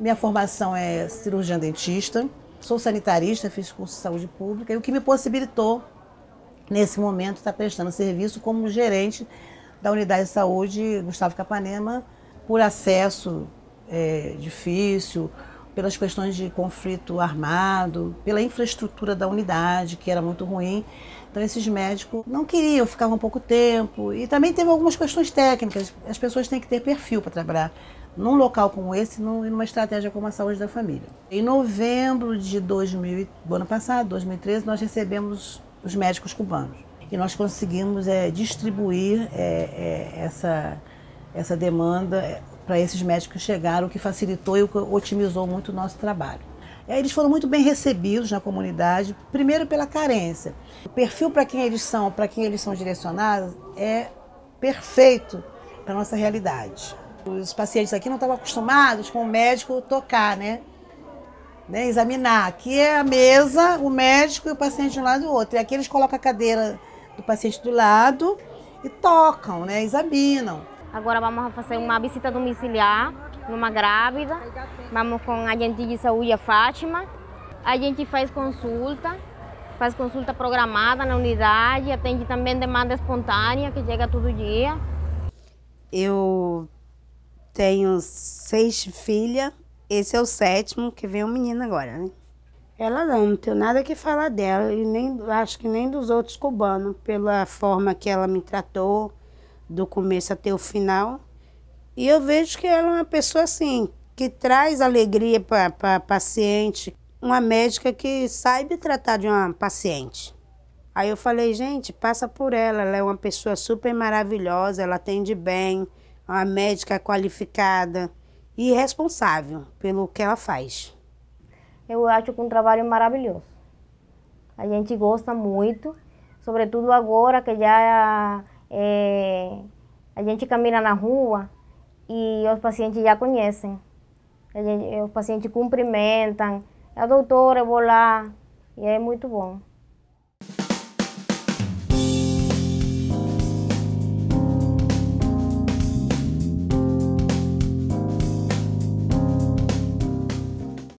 Minha formação é cirurgião dentista, sou sanitarista, fiz curso de saúde pública e o que me possibilitou, nesse momento, estar tá prestando serviço como gerente da unidade de saúde Gustavo Capanema, por acesso é, difícil, pelas questões de conflito armado, pela infraestrutura da unidade, que era muito ruim. Então, esses médicos não queriam, ficavam pouco tempo. E também teve algumas questões técnicas. As pessoas têm que ter perfil para trabalhar num local como esse, numa estratégia como a saúde da família. Em novembro de 2000, do ano passado, 2013, nós recebemos os médicos cubanos e nós conseguimos é, distribuir é, é, essa, essa demanda é, para esses médicos que chegaram, o que facilitou e o que otimizou muito o nosso trabalho. Eles foram muito bem recebidos na comunidade, primeiro pela carência. O perfil para quem eles são, para quem eles são direcionados, é perfeito para a nossa realidade. Os pacientes aqui não estavam acostumados com o médico tocar, né? né? Examinar. Aqui é a mesa, o médico e o paciente de um lado e do outro. E aqui eles colocam a cadeira do paciente do lado e tocam, né? Examinam. Agora vamos fazer uma visita domiciliar numa grávida. Vamos com a gente de saúde, a Fátima. A gente faz consulta, faz consulta programada na unidade, atende também demanda espontânea que chega todo dia. Eu tenho seis filhas. Esse é o sétimo, que vem o um menino agora, né? Ela não, não tenho nada que falar dela, e nem acho que nem dos outros cubanos, pela forma que ela me tratou, do começo até o final. E eu vejo que ela é uma pessoa assim, que traz alegria para paciente, uma médica que sabe tratar de uma paciente. Aí eu falei, gente, passa por ela, ela é uma pessoa super maravilhosa, ela atende bem, uma médica qualificada e responsável pelo que ela faz. Eu acho que é um trabalho maravilhoso. A gente gosta muito, sobretudo agora que já é, a gente caminha na rua e os pacientes já conhecem. Gente, os pacientes cumprimentam, a doutora, eu vou lá, e é muito bom.